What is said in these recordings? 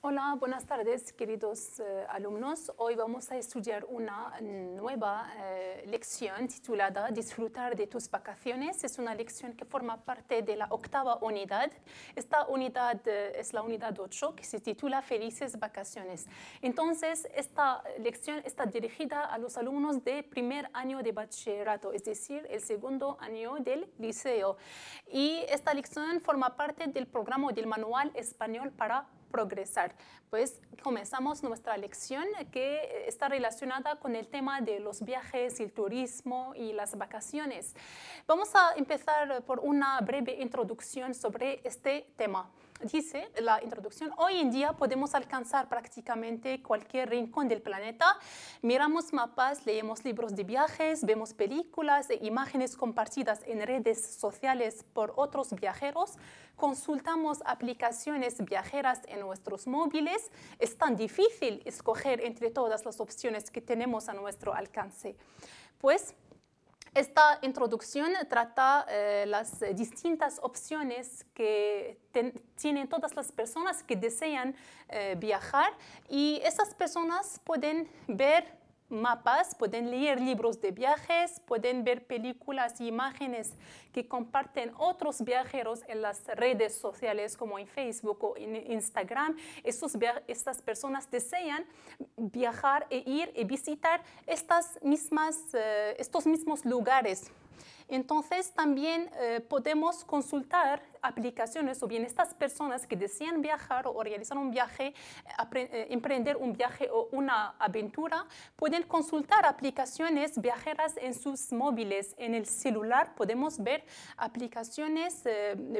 Hola, buenas tardes, queridos eh, alumnos. Hoy vamos a estudiar una eh, nueva eh, lección titulada Disfrutar de tus vacaciones. Es una lección que forma parte de la octava unidad. Esta unidad es la unidad 8 que se titula Felices Vacaciones. Entonces, esta lección está dirigida a los alumnos de primer año de bachillerato, es decir, el segundo año del liceo. Y esta lección forma parte del programa del Manual Español para progresar. Pues comenzamos nuestra lección que está relacionada con el tema de los viajes, el turismo y las vacaciones. Vamos a empezar por una breve introducción sobre este tema dice la introducción, hoy en día podemos alcanzar prácticamente cualquier rincón del planeta. Miramos mapas, leemos libros de viajes, vemos películas e imágenes compartidas en redes sociales por otros viajeros, consultamos aplicaciones viajeras en nuestros móviles. Es tan difícil escoger entre todas las opciones que tenemos a nuestro alcance. Pues esta introducción trata eh, las distintas opciones que tienen todas las personas que desean eh, viajar y esas personas pueden ver mapas, pueden leer libros de viajes, pueden ver películas y imágenes que comparten otros viajeros en las redes sociales como en Facebook o en Instagram. estas personas desean viajar e ir y visitar estas mismas, eh, estos mismos lugares. Entonces también eh, podemos consultar aplicaciones o bien estas personas que desean viajar o realizar un viaje, eh, eh, emprender un viaje o una aventura, pueden consultar aplicaciones viajeras en sus móviles. En el celular podemos ver aplicaciones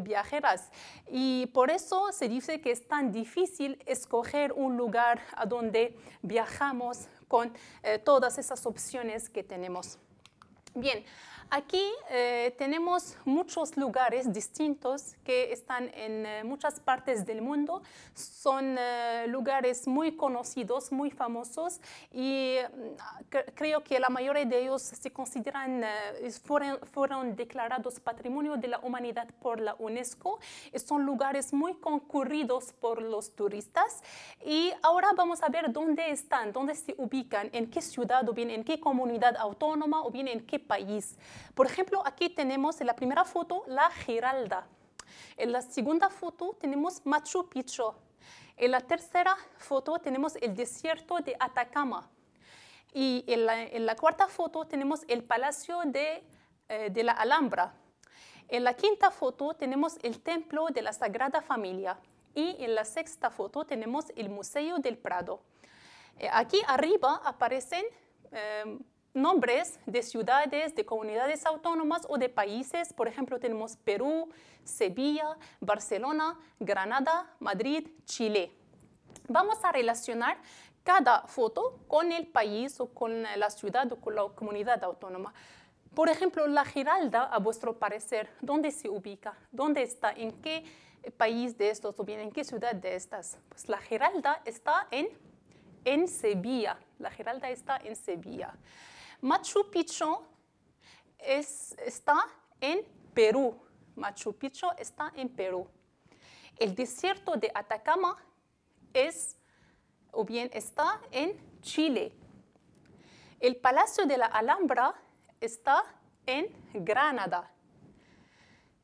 viajeras y por eso se dice que es tan difícil escoger un lugar a donde viajamos con todas esas opciones que tenemos. Bien, Aquí eh, tenemos muchos lugares distintos que están en eh, muchas partes del mundo. Son eh, lugares muy conocidos, muy famosos y mm, creo que la mayoría de ellos se consideran, fueron, declarados Patrimonio de la Humanidad por la UNESCO. Son lugares muy concurridos por los turistas y ahora vamos a ver dónde están, dónde se ubican, en qué ciudad o bien en qué comunidad autónoma o bien en qué país. Por ejemplo, aquí tenemos en la primera foto la Giralda. En la segunda foto tenemos Machu Picchu. En la tercera foto tenemos el desierto de Atacama. Y en la, cuarta foto tenemos el Palacio eh, de, la Alhambra. En la quinta foto tenemos el Templo de la Sagrada Familia. Y en la sexta foto tenemos el Museo del Prado. Eh, aquí arriba aparecen em, nombres de ciudades, de comunidades autónomas o de países. Por ejemplo, tenemos Perú, Sevilla, Barcelona, Granada, Madrid, Chile. Vamos a relacionar cada foto con el país o con la ciudad o con la comunidad autónoma. Por ejemplo, la Giralda, a vuestro parecer, ¿dónde se ubica? ¿Dónde está? ¿En qué país de estos o bien en qué ciudad de estas? Pues la Giralda está en, en Sevilla. La Giralda está en Sevilla. Machu Picchu es, está en Perú. Machu Picchu está en Perú. El desierto de Atacama es o bien está en Chile. El Palacio de la Alhambra está en Granada.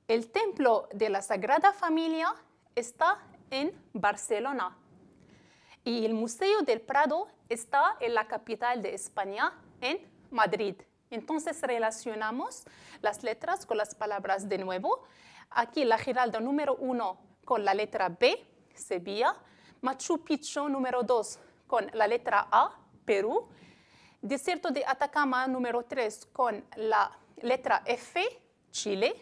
El Templo de la Sagrada Familia está en Barcelona. Y el Museo del Prado está en la capital de España, en Madrid. Entonces relacionamos las letras con las palabras de nuevo. Aquí la Giralda número uno con la letra B, Sevilla. Machu Picchu número 2 con la letra A, Perú. Desierto de Atacama número 3 con la letra F, Chile.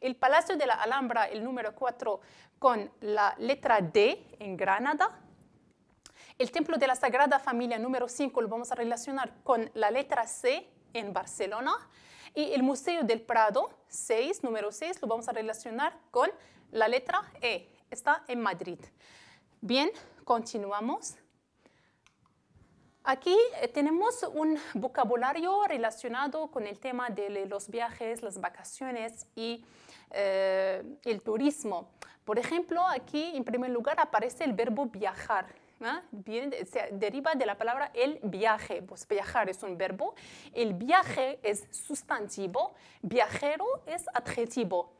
El Palacio de la Alhambra, el número 4, con la letra D en Granada el templo de la Sagrada Familia número 5 lo vamos a relacionar con la letra C en Barcelona. Y el Museo del Prado 6, número 6, lo vamos a relacionar con la letra E. Está en Madrid. Bien, continuamos. Aquí eh, tenemos un vocabulario relacionado con el tema de los viajes, las vacaciones y eh, el turismo. Por ejemplo, aquí en primer lugar aparece el verbo viajar ¿ah? Bien, se deriva de la palabra el viaje. Pues viajar es un verbo, el viaje es sustantivo, viajero es adjetivo.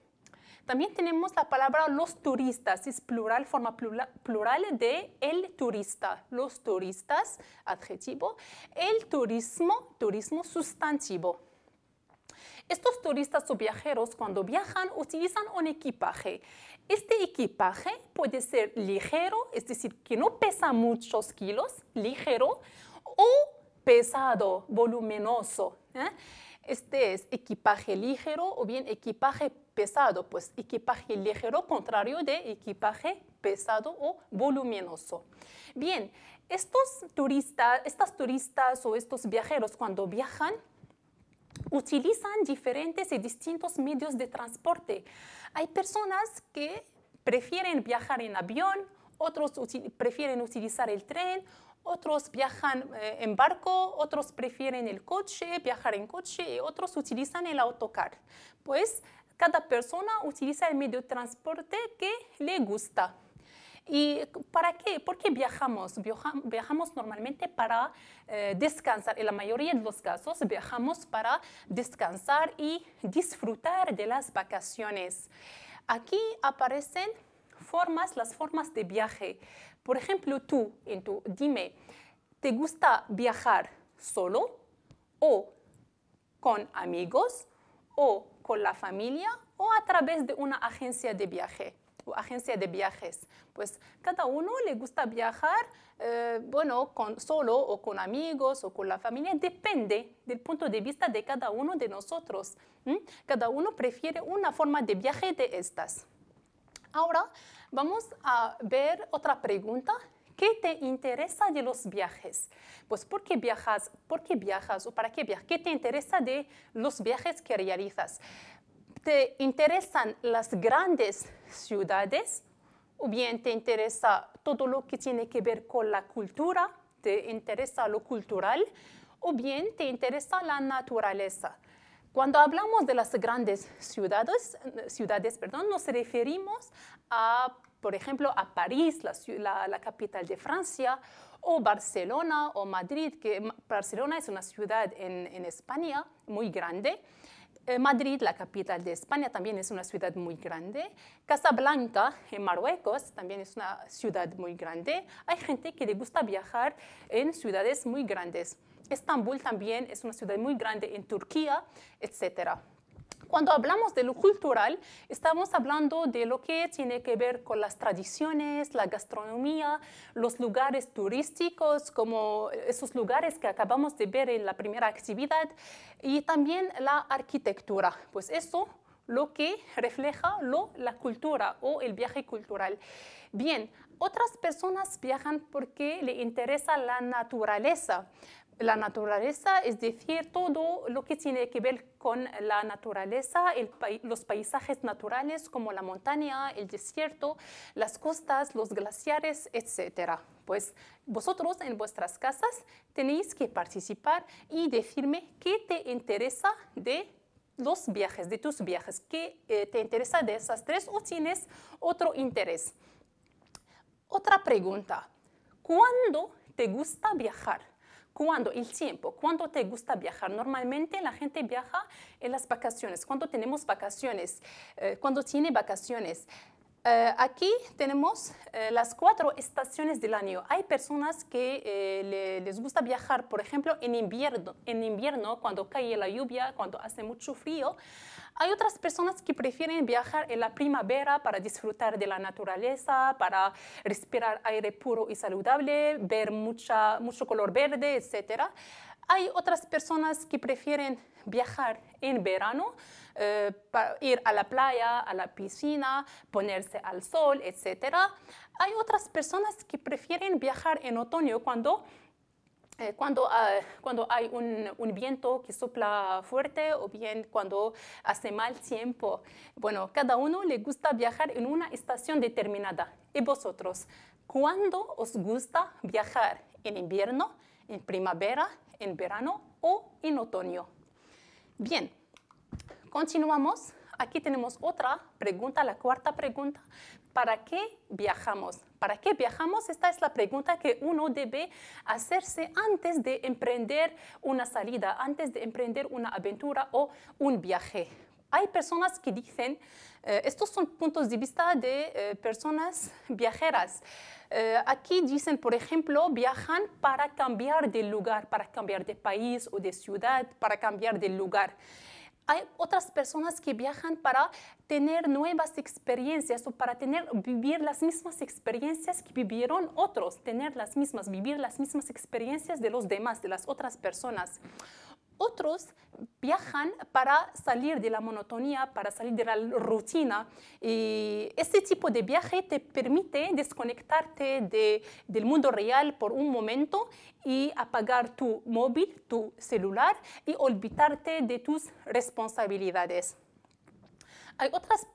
También tenemos la palabra los turistas, es plural, forma plural de el turista. Los turistas, adjetivo. El turismo, turismo sustantivo. Estos turistas o viajeros cuando viajan utilizan un equipaje. Este equipaje puede ser ligero, es decir, que no pesa muchos kilos, ligero, o pesado, voluminoso. ¿eh? Este es equipaje ligero o bien equipaje pesado, pues equipaje ligero contrario de equipaje pesado o voluminoso. Bien, estos turistas, estas turistas o estos viajeros cuando viajan, utilizan diferentes y distintos medios de transporte. Hay personas que prefieren viajar en avión, otros prefieren utilizar el tren, otros viajan eh, en barco, otros prefieren el coche, viajar en coche y otros utilizan el autocar. Pues cada persona utiliza el medio de transporte que le gusta. ¿Y para qué? ¿Por qué viajamos? Viajamos normalmente para eh, descansar. En la mayoría de los casos viajamos para descansar y disfrutar de las vacaciones. Aquí aparecen formas, las formas de viaje. Por ejemplo, tú, en tu, dime, ¿te gusta viajar solo o con amigos o con la familia o a través de una agencia de viaje? agencia de viajes. Pues cada uno le gusta viajar, eh, bueno, con, solo o con amigos o con la familia, depende del punto de vista de cada uno de nosotros. Cada uno prefiere una forma de viaje de estas. Ahora vamos a ver otra pregunta ¿Qué te interesa de los viajes? Pues ¿por qué viajas? ¿Por qué viajas o para qué viajas? ¿Qué te interesa de los viajes que realizas? ¿Te interesan las grandes ciudades? ¿O bien te interesa todo lo que tiene que ver con la cultura? ¿Te interesa lo cultural? ¿O bien te interesa la naturaleza? Cuando hablamos de las grandes ciudades, ciudades perdón, nos referimos a, por ejemplo, a París, la, capital de Francia, o Barcelona o Madrid, que Barcelona es una ciudad en España muy grande. Eh, Madrid, la capital de España, también es una ciudad muy grande. Casablanca, en Marruecos, también es una ciudad muy grande. Hay gente que le gusta viajar en ciudades muy grandes. Estambul también es una ciudad muy grande en Turquía, etcétera. Cuando hablamos de lo cultural, estamos hablando de lo que tiene que ver con las tradiciones, la gastronomía, los lugares turísticos, como esos lugares que acabamos de ver en la primera actividad, y también la arquitectura. Pues eso lo que refleja lo, la cultura o el viaje cultural. Bien, otras personas viajan porque le interesa la naturaleza, la naturaleza, es decir, todo lo que tiene que ver con la naturaleza, los paisajes naturales como la montaña, el desierto, las costas, los glaciares, etc. Pues vosotros en vuestras casas tenéis que participar y decirme qué te interesa de los viajes, de tus viajes, qué eh, te interesa de esas tres o tienes otro interés. Otra pregunta, ¿cuándo te gusta viajar? ¿Cuándo? el tiempo, cuando te gusta viajar. Normalmente la gente viaja en las vacaciones, cuando tenemos vacaciones, eh, cuando tiene vacaciones. Eh, aquí tenemos eh, las cuatro estaciones del año. Hay personas que eh, les gusta viajar, por ejemplo, en invierno, en invierno, cuando cae la lluvia, cuando hace mucho frío. Hay otras personas que prefieren viajar en la primavera para disfrutar de la naturaleza, para respirar aire puro y saludable, ver mucha, mucho color verde, etc. Hay otras personas que prefieren viajar en verano, eh, para ir a la playa, a la piscina, ponerse al sol, etc. Hay otras personas que prefieren viajar en otoño cuando eh, cuando, ah, cuando hay un, un, viento que sopla fuerte o bien cuando hace mal tiempo. Bueno, cada uno le gusta viajar en una estación determinada. ¿Y vosotros? ¿Cuándo os gusta viajar? ¿En invierno? ¿En primavera? en verano o en otoño. Bien, continuamos. Aquí tenemos otra pregunta, la cuarta pregunta. ¿Para qué viajamos? ¿Para qué viajamos? Esta es la pregunta que uno debe hacerse antes de emprender una salida, antes de emprender una aventura o un viaje. Hay personas que dicen, eh, estos son puntos de vista de eh, personas viajeras. Eh, aquí dicen, por ejemplo, viajan para cambiar de lugar, para cambiar de país o de ciudad, para cambiar de lugar. Hay otras personas que viajan para tener nuevas experiencias o para tener, vivir las mismas experiencias que vivieron otros, tener las mismas, vivir las mismas experiencias de los demás, de las otras personas. Otros viajan para salir de la monotonía, para salir de la rutina. este tipo de viaje te permite desconectarte del mundo real por un momento y apagar tu móvil, tu celular y olvidarte de tus responsabilidades. Hay otras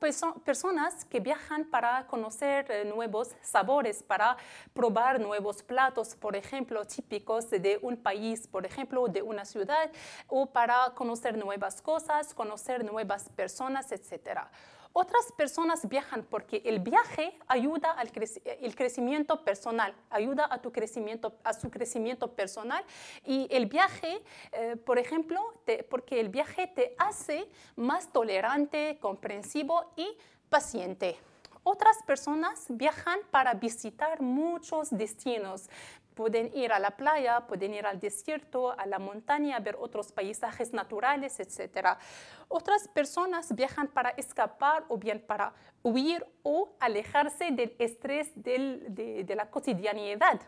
personas que viajan para conocer eh, nuevos sabores, para probar nuevos platos, por ejemplo, típicos de un país, por ejemplo, de una ciudad, o para conocer nuevas cosas, conocer nuevas personas, etcétera. Otras personas viajan porque el viaje ayuda al eh, crecimiento personal, ayuda a, tu crecimiento, a su crecimiento personal. Y el viaje, eh, por ejemplo, porque el viaje te hace más tolerante, comprensivo y paciente otras personas viajan para visitar muchos destinos, Pueden ir a la playa, pueden ir al desierto, a la montaña, ver otros paisajes naturales, etc. Otras personas viajan para escapar o bien para huir o alejarse del estrés de la cotidianidad.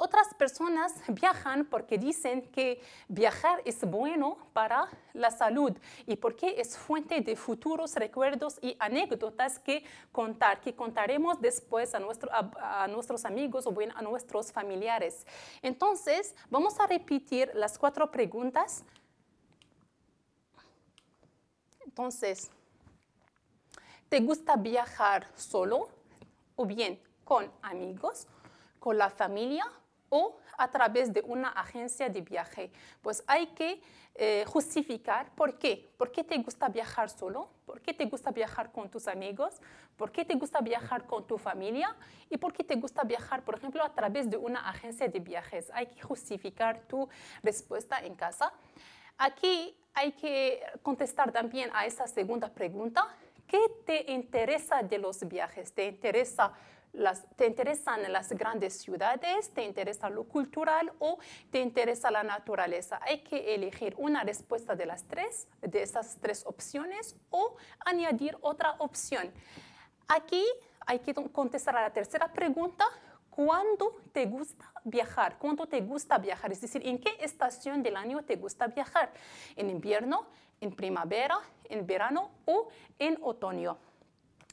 Otras personas viajan porque dicen que viajar es bueno para la salud y porque es fuente de futuros recuerdos y anécdotas que contar, que contaremos después a, nuestros amigos o bien a nuestros familiares. Entonces, vamos a repetir las cuatro preguntas. Entonces, ¿te gusta viajar solo o bien con amigos, con la familia o a través de una agencia de viaje. Pues hay que eh, justificar por qué. ¿Por qué te gusta viajar solo? ¿Por qué te gusta viajar con tus amigos? ¿Por qué te gusta viajar con tu familia? ¿Y por qué te gusta viajar, por ejemplo, a través de una agencia de viajes? Hay que justificar tu respuesta en casa. Aquí hay que contestar también a esa segunda pregunta. ¿Qué te interesa de los viajes? ¿Te interesa te interesan las grandes ciudades, te interesa lo cultural o te interesa la naturaleza. Hay que elegir una respuesta de las tres, de esas tres opciones o añadir otra opción. Aquí hay que contestar a la tercera pregunta. ¿Cuándo te gusta viajar? ¿Cuándo te gusta viajar? Es decir, ¿en qué estación del año te gusta viajar? ¿En invierno, en primavera, en verano o en otoño?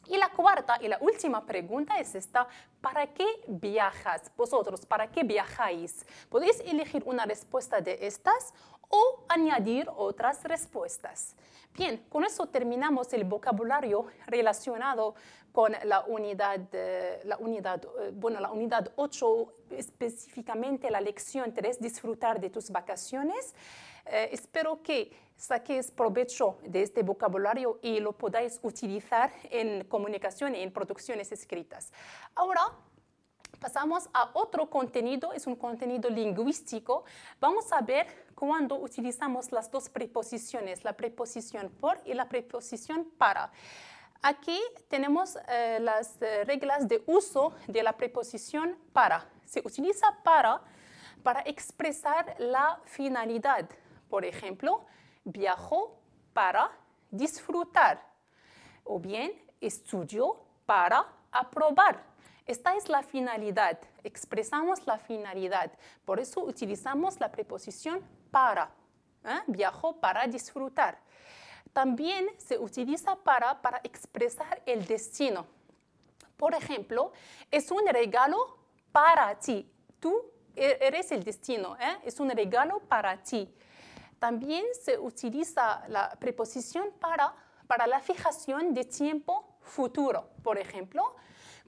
Y la cuarta y la última pregunta es esta, ¿para qué viajas vosotros? ¿Para qué viajáis? Podéis elegir una respuesta de estas o añadir otras respuestas. Bien, con eso terminamos el vocabulario relacionado con la unidad, eh, la unidad, eh, bueno, la unidad 8, específicamente la lección 3, disfrutar de tus vacaciones. Eh, espero que saquéis provecho de este vocabulario y lo podáis utilizar en comunicación y en producciones escritas. Ahora Pasamos a otro contenido, es un contenido lingüístico. Vamos a ver cuando utilizamos las dos preposiciones, la preposición por y la preposición para. Aquí tenemos eh, las eh, reglas de uso de la preposición para. Se utiliza para para expresar la finalidad. Por ejemplo, viajó para disfrutar o bien estudio para aprobar esta es la finalidad, expresamos la finalidad, por eso utilizamos la preposición para. ¿eh? Viajo para disfrutar. También se utiliza para para expresar el destino. Por ejemplo, es un regalo para ti. Tú e, eres el destino, ¿eh? es un regalo para ti. También se utiliza la preposición para para la fijación de tiempo futuro. Por ejemplo,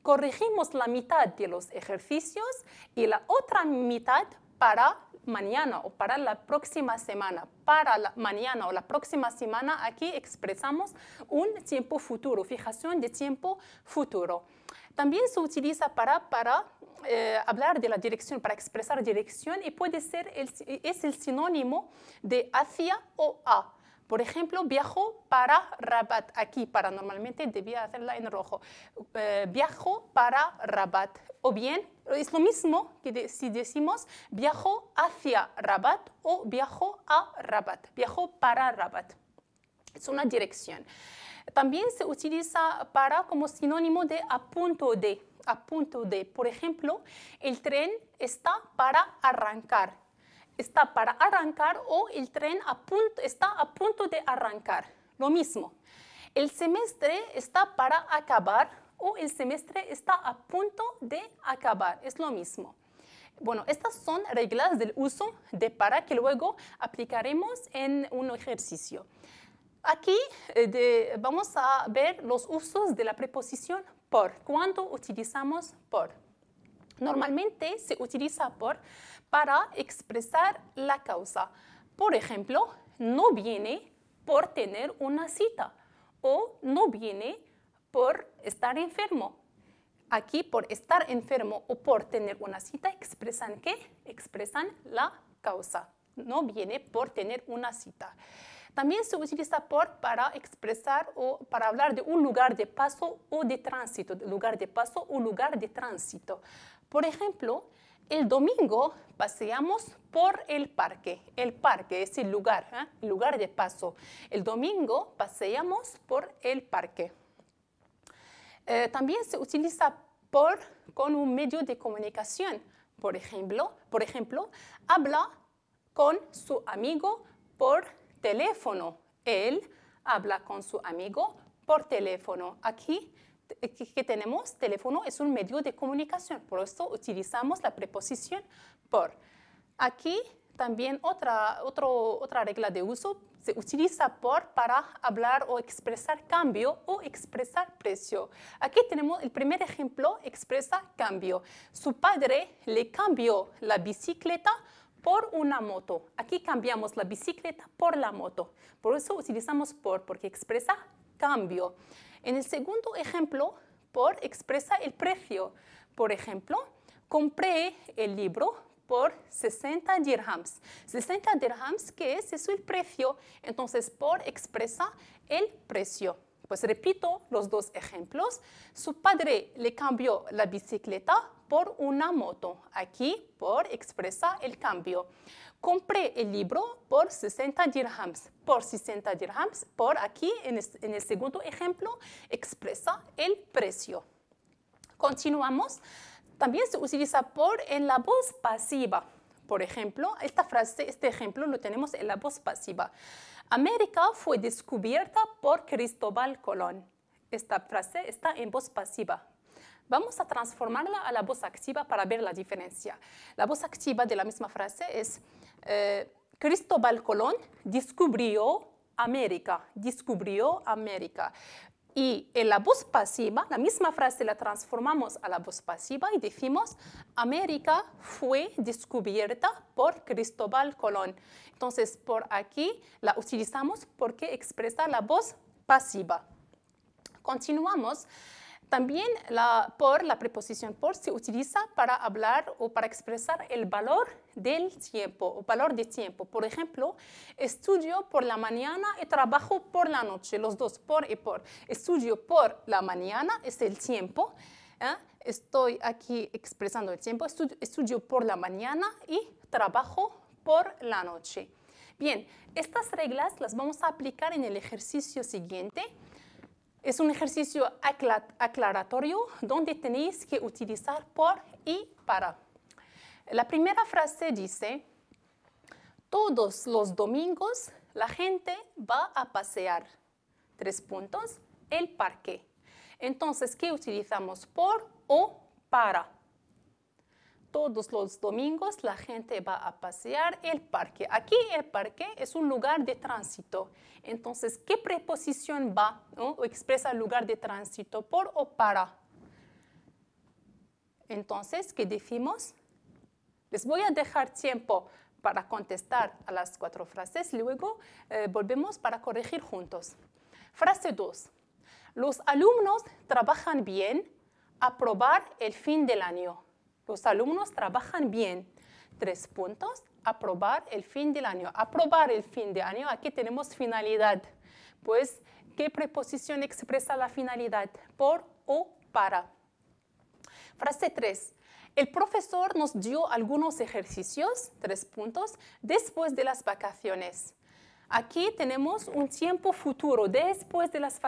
corregimos la mitad de los ejercicios y la otra mitad para mañana o para la próxima semana. Para mañana o la próxima semana aquí expresamos un tiempo futuro, fijación de tiempo futuro. También se utiliza para, eh, hablar de la dirección, para expresar dirección y puede ser, es el sinónimo de hacia o a por ejemplo, viajo para Rabat, aquí para normalmente debía hacerla en rojo. Eh, viajo para Rabat. O bien, es lo mismo que si decimos viajo hacia Rabat o viajo a Rabat. Viajo para Rabat. Es una dirección. También se utiliza para como sinónimo de a punto de. A punto de. Por ejemplo, el tren está para arrancar está para arrancar o el tren está a punto de arrancar. Lo mismo. El semestre está para acabar o el semestre está a punto de acabar. Es lo mismo. Bueno, estas son reglas del uso de para que luego aplicaremos en un ejercicio. Aquí eh, vamos a ver los usos de la preposición por, ¿Cuándo utilizamos por. Normalmente se utiliza por, para expresar la causa. Por ejemplo, no viene por tener una cita o no viene por estar enfermo. Aquí por estar enfermo o por tener una cita expresan qué? Expresan la causa. No viene por tener una cita. También se utiliza por para expresar o para hablar de un lugar de paso o de tránsito, lugar de paso o lugar de tránsito. Por ejemplo, el domingo paseamos por el parque. El parque es el lugar, ¿ah? el lugar de paso. El domingo paseamos por el parque. Eh, también se utiliza por con un medio de comunicación. Por ejemplo, por ejemplo, habla con su amigo por teléfono. Él habla con su amigo por teléfono. Aquí que tenemos, teléfono es un medio de comunicación, por esto utilizamos la preposición por. Aquí también otra, otra regla de uso se utiliza por para hablar o expresar cambio o expresar precio. Aquí tenemos el primer ejemplo, expresa cambio. Su padre le cambió la bicicleta por una moto. Aquí cambiamos la bicicleta por la moto. Por eso utilizamos por, porque expresa cambio. En el segundo ejemplo, por expresa el precio. Por ejemplo, compré el libro por 60 dirhams. 60 dirhams que es, es el precio. Entonces, por expresa el precio. Pues repito los dos ejemplos. Su padre le cambió la bicicleta por una moto. Aquí por expresa el cambio. Compré el libro por 60 dirhams. Por 60 dirhams, por aquí en, el segundo ejemplo expresa el precio. Continuamos. También se utiliza por en la voz pasiva. Por ejemplo, esta frase, este ejemplo lo tenemos en la voz pasiva. América fue descubierta por Cristóbal Colón. Esta frase está en voz pasiva. Vamos a transformarla a la voz activa para ver la diferencia. La voz activa de la misma frase es eh, Cristóbal Colón descubrió América, descubrió América. Y en la voz pasiva, la misma frase la transformamos a la voz pasiva y decimos, América fue descubierta por Cristóbal Colón. Entonces, por aquí la utilizamos porque expresa la voz pasiva. Continuamos. También la por, la preposición por, se utiliza para hablar o para expresar el valor del tiempo o valor de tiempo. Por ejemplo, estudio por la mañana y trabajo por la noche, los dos por y por. Estudio por la mañana es el tiempo. ¿eh? Estoy aquí expresando el tiempo. estudio por la mañana y trabajo por la noche. Bien, estas reglas las vamos a aplicar en el ejercicio siguiente. Es un ejercicio aclaratorio donde tenéis que utilizar por y para. La primera frase dice, todos los domingos la gente va a pasear. Tres puntos, el parque. Entonces, ¿qué utilizamos? Por o para todos los domingos la gente va a pasear el parque. Aquí el parque es un lugar de tránsito. Entonces, ¿qué preposición va o expresa lugar de tránsito por o para? Entonces, ¿qué decimos? Les voy a dejar tiempo para contestar a las cuatro frases, luego eh, volvemos para corregir juntos. Frase 2. Los alumnos trabajan bien a probar el fin del año. Los alumnos trabajan bien. Tres puntos, aprobar el fin del año. Aprobar el fin de año, aquí tenemos finalidad. Pues, ¿qué preposición expresa la finalidad? Por o para. Frase 3. El profesor nos dio algunos ejercicios, tres puntos, después de las vacaciones. Aquí tenemos un tiempo futuro, después de las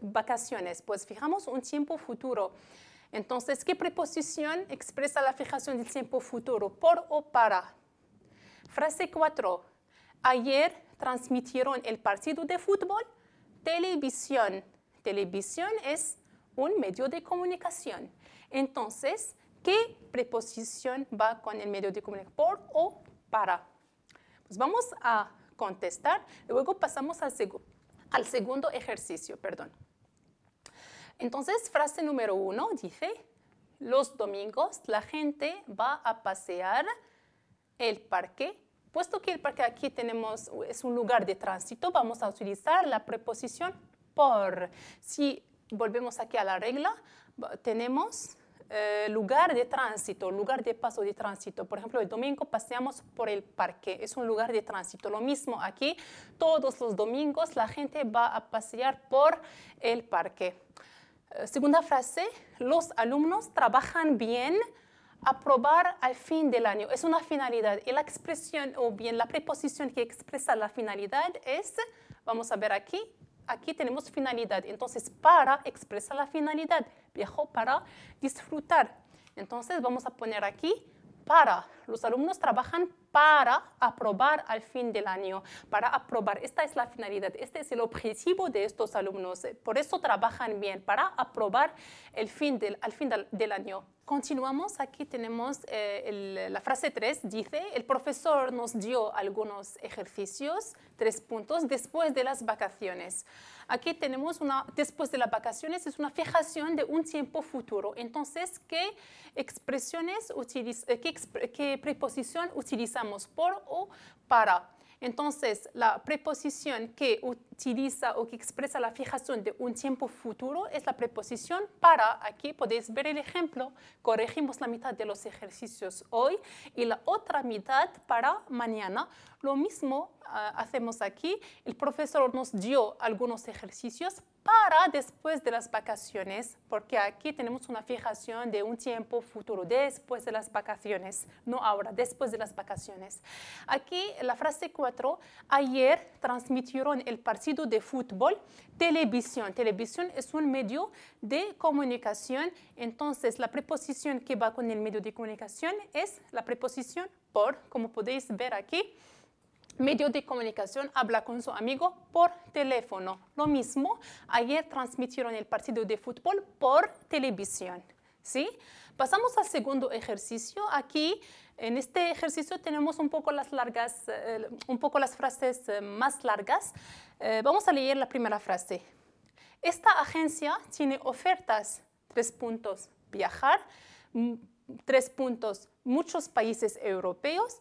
vacaciones, pues fijamos un tiempo futuro. Entonces, ¿qué preposición expresa la fijación del tiempo futuro? Por o para. Frase 4. Ayer transmitieron el partido de fútbol. Televisión. Televisión es un medio de comunicación. Entonces, ¿qué preposición va con el medio de comunicación? Por o para. Pues vamos a contestar. Luego pasamos al, al segundo ejercicio. Perdón. Entonces, frase número uno dice, los domingos la gente va a pasear el parque. Puesto que el parque aquí tenemos, es un lugar de tránsito, vamos a utilizar la preposición por. Si volvemos aquí a la regla, tenemos eh, lugar de tránsito, lugar de paso de tránsito. Por ejemplo, el domingo paseamos por el parque, es un lugar de tránsito. Lo mismo aquí, todos los domingos la gente va a pasear por el parque. Eh, segunda frase, los alumnos trabajan bien aprobar al fin del año. Es una finalidad. Y la expresión o bien la preposición que expresa la finalidad es, vamos a ver aquí, aquí tenemos finalidad. Entonces, para expresar la finalidad, viejo, para disfrutar. Entonces, vamos a poner aquí para. Los alumnos trabajan para aprobar al fin del año, para aprobar. Esta es la finalidad, este es el objetivo de estos alumnos. Por eso trabajan bien, para aprobar el fin del, al fin del, año. Continuamos, aquí tenemos eh, la frase 3, dice, el profesor nos dio algunos ejercicios, tres puntos, después de las vacaciones. Aquí tenemos una, después de las vacaciones, es una fijación de un tiempo futuro. Entonces, ¿qué expresiones, eh, qué preposición utilizamos por o para? Entonces, la preposición que utilizamos utiliza o que expresa la fijación de un tiempo futuro es la preposición para. Aquí podéis ver el ejemplo. Corregimos la mitad de los ejercicios hoy y la otra mitad para mañana. Lo mismo ah, hacemos aquí. El profesor nos dio algunos ejercicios para después de las vacaciones, porque aquí tenemos una fijación de un tiempo futuro, después de las vacaciones, no ahora, después de las vacaciones. Aquí la frase 4, ayer transmitieron el partido partido de fútbol, televisión. Televisión es un medio de comunicación, entonces la preposición que va con el medio de comunicación es la preposición por, como podéis ver aquí. Medio de comunicación habla con su amigo por teléfono. Lo mismo, ayer transmitieron el partido de fútbol por televisión. ¿sí? Pasamos al segundo ejercicio. Aquí, en este ejercicio, tenemos un poco las, largas, eh, un poco las frases eh, más largas. Eh, vamos a leer la primera frase. Esta agencia tiene ofertas, tres puntos, viajar, mm, tres puntos, muchos países europeos.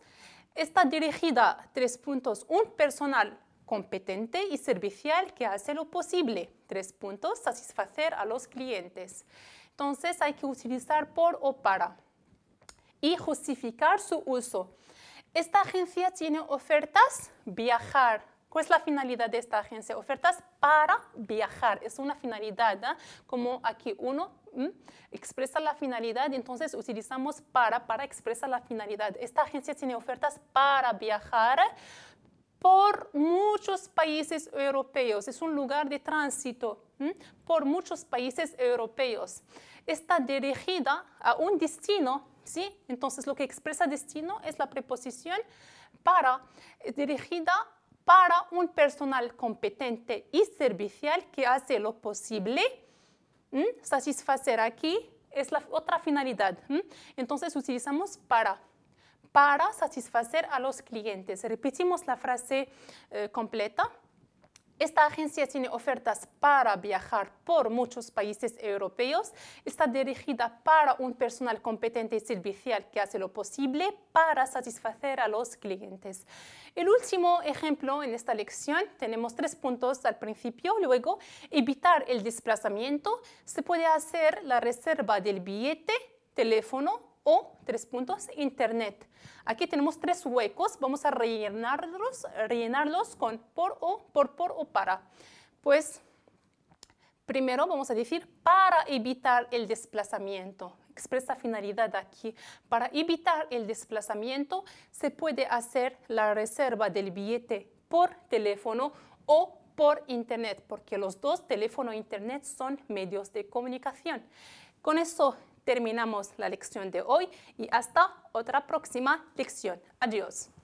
Está dirigida, tres puntos, un personal competente y servicial que hace lo posible, tres puntos, satisfacer a los clientes. Entonces hay que utilizar por o para y justificar su uso. Esta agencia tiene ofertas viajar. ¿Cuál es la finalidad de esta agencia? Ofertas para viajar. Es una finalidad, ¿eh? como aquí uno expresa la finalidad, entonces utilizamos para para expresar la finalidad. Esta agencia tiene ofertas para viajar por muchos países europeos, es un lugar de tránsito por muchos países europeos. Está dirigida a un destino, ¿sí? Entonces lo que expresa destino es la preposición para, eh, dirigida para un personal competente y servicial que hace lo posible satisfacer aquí, es la otra finalidad. Entonces utilizamos para para satisfacer a los clientes. Repetimos la frase eh, completa. Esta agencia tiene ofertas para viajar por muchos países europeos. Está dirigida para un personal competente y servicial que hace lo posible para satisfacer a los clientes. El último ejemplo en esta lección, tenemos tres puntos al principio, luego evitar el desplazamiento. Se puede hacer la reserva del billete, teléfono, o tres puntos internet. Aquí tenemos tres huecos, vamos a rellenarlos, rellenarlos con por o, por por o para. Pues primero vamos a decir para evitar el desplazamiento. Expresa finalidad aquí. Para evitar el desplazamiento se puede hacer la reserva del billete por teléfono o por internet, porque los dos teléfono e internet son medios de comunicación. Con eso terminamos la lección de hoy y hasta otra próxima lección. Adiós.